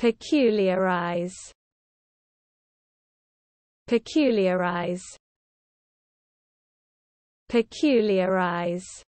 Peculiarize Peculiarize Peculiarize